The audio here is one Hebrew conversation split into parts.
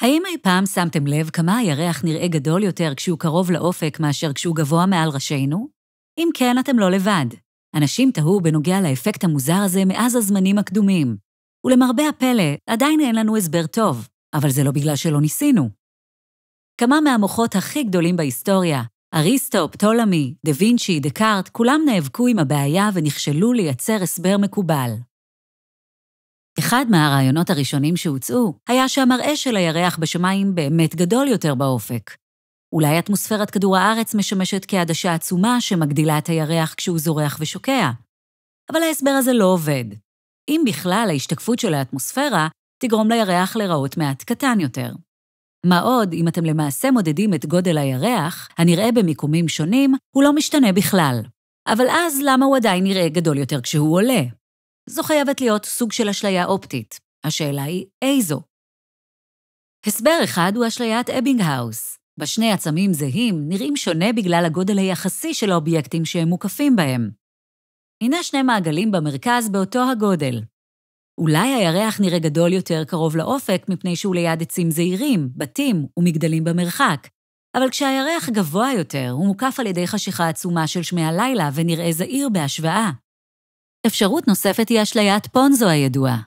האם אי פעם שמתם לב כמה הירח נראה גדול יותר כשהוא קרוב לאופק מאשר כשהוא גבוה מעל ראשינו? אם כן, אתם לא לבד. אנשים תהו בנוגע לאפקט המוזר הזה מאז הזמנים הקדומים. ולמרבה הפלא, עדיין אין לנו הסבר טוב, אבל זה לא בגלל שלא ניסינו. כמה מהמוחות הכי גדולים בהיסטוריה, אריסטו, פטולמי, דה וינצ'י, דקארט, כולם נאבקו עם הבעיה ונכשלו לייצר הסבר מקובל. אחד מהרעיונות הראשונים שהוצאו היה שהמראה של הירח בשמיים באמת גדול יותר באופק. אולי אטמוספירת כדור הארץ משמשת כעדשה עצומה שמגדילה את הירח כשהוא זורח ושוקע. אבל ההסבר הזה לא עובד. אם בכלל, ההשתקפות של האטמוספירה תגרום לירח להיראות מעט קטן יותר. מה עוד, אם אתם למעשה מודדים את גודל הירח, הנראה במיקומים שונים, הוא לא משתנה בכלל. אבל אז למה הוא עדיין נראה גדול יותר כשהוא עולה? זו חייבת להיות סוג של אשליה אופטית. השאלה היא, איזו? הסבר אחד הוא אשליית אבינגהאוס, בשני עצמים זהים נראים שונה בגלל הגודל היחסי של האובייקטים שהם מוקפים בהם. הנה שני מעגלים במרכז באותו הגודל. אולי הירח נראה גדול יותר קרוב לאופק מפני שהוא ליד עצים זעירים, בתים ומגדלים במרחק, אבל כשהירח גבוה יותר, הוא מוקף על ידי חשיכה עצומה של שמי הלילה ונראה זעיר בהשוואה. אפשרות נוספת היא אשליית פונזו הידועה.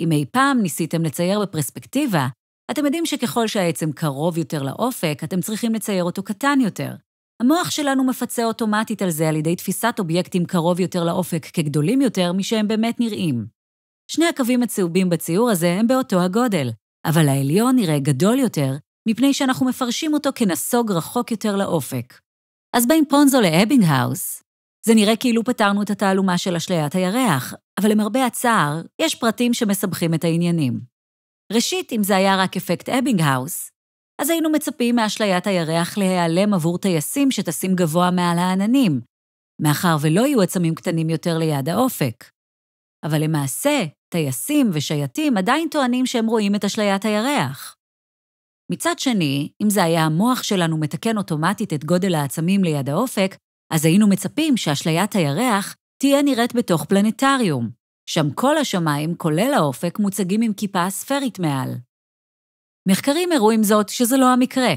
אם אי פעם ניסיתם לצייר בפרספקטיבה, אתם יודעים שככל שהעצם קרוב יותר לאופק, אתם צריכים לצייר אותו קטן יותר. המוח שלנו מפצה אוטומטית על זה על ידי תפיסת אובייקטים קרוב יותר לאופק כגדולים יותר משהם באמת נראים. שני הקווים הצהובים בציור הזה הם באותו הגודל, אבל העליון נראה גדול יותר, מפני שאנחנו מפרשים אותו כנסוג רחוק יותר לאופק. אז בין פונזו לאבינגהאוס, זה נראה כאילו פתרנו את התעלומה של אשליית הירח, אבל למרבה הצער, יש פרטים שמסבכים את העניינים. ראשית, אם זה היה רק אפקט אבינגהאוס, אז היינו מצפים מאשליית הירח להיעלם עבור טייסים שטסים גבוה מעל העננים, מאחר ולא יהיו עצמים קטנים יותר ליד האופק. אבל למעשה, טייסים ושייטים עדיין טוענים שהם רואים את אשליית הירח. מצד שני, אם זה היה המוח שלנו מתקן אוטומטית את גודל העצמים ליד האופק, אז היינו מצפים שאשליית הירח תהיה נראית בתוך פלנטריום. שם כל השמיים, כולל האופק, מוצגים עם כיפה ספרית מעל. מחקרים הראו עם זאת שזה לא המקרה.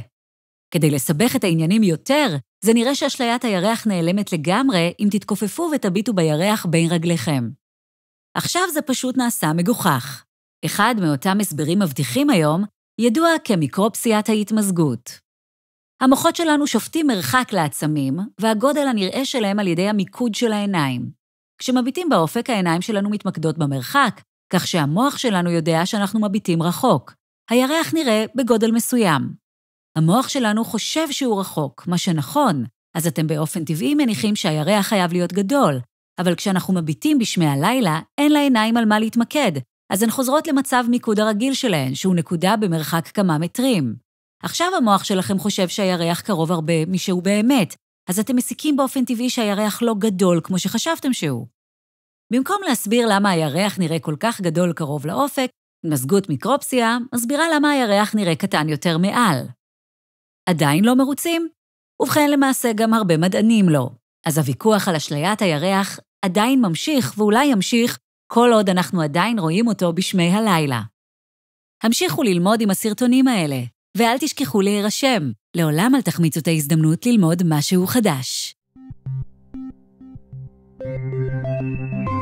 כדי לסבך את העניינים יותר, זה נראה שאשליית הירח נעלמת לגמרי אם תתכופפו ותביטו בירח בין רגליכם. עכשיו זה פשוט נעשה מגוחך. אחד מאותם הסברים מבטיחים היום ידוע כמיקרופסיית ההתמזגות. המוחות שלנו שופטים מרחק לעצמים, והגודל הנראה שלהם על ידי המיקוד של העיניים. כשמביטים באופק, העיניים שלנו מתמקדות במרחק, כך שהמוח שלנו יודע שאנחנו מביטים רחוק. הירח נראה בגודל מסוים. המוח שלנו חושב שהוא רחוק, מה שנכון, אז אתם באופן טבעי מניחים שהירח חייב להיות גדול, אבל כשאנחנו מביטים בשמי הלילה, אין לעיניים על מה להתמקד, אז הן חוזרות למצב מיקוד הרגיל שלהן, שהוא נקודה במרחק כמה מטרים. עכשיו המוח שלכם חושב שהירח קרוב הרבה משהוא באמת, אז אתם מסיקים באופן טבעי שהירח לא גדול כמו שחשבתם שהוא. במקום להסביר למה הירח נראה כל כך גדול קרוב לאופק, התמזגות מיקרופסיה מסבירה למה הירח נראה קטן יותר מעל. עדיין לא מרוצים? ובכן, למעשה גם הרבה מדענים לא. אז הוויכוח על אשליית הירח עדיין ממשיך, ואולי ימשיך, כל עוד אנחנו עדיין רואים אותו בשמי הלילה. המשיכו ללמוד עם הסרטונים האלה. ואל תשכחו להירשם. לעולם אל תחמיצו את ההזדמנות ללמוד משהו חדש. thank you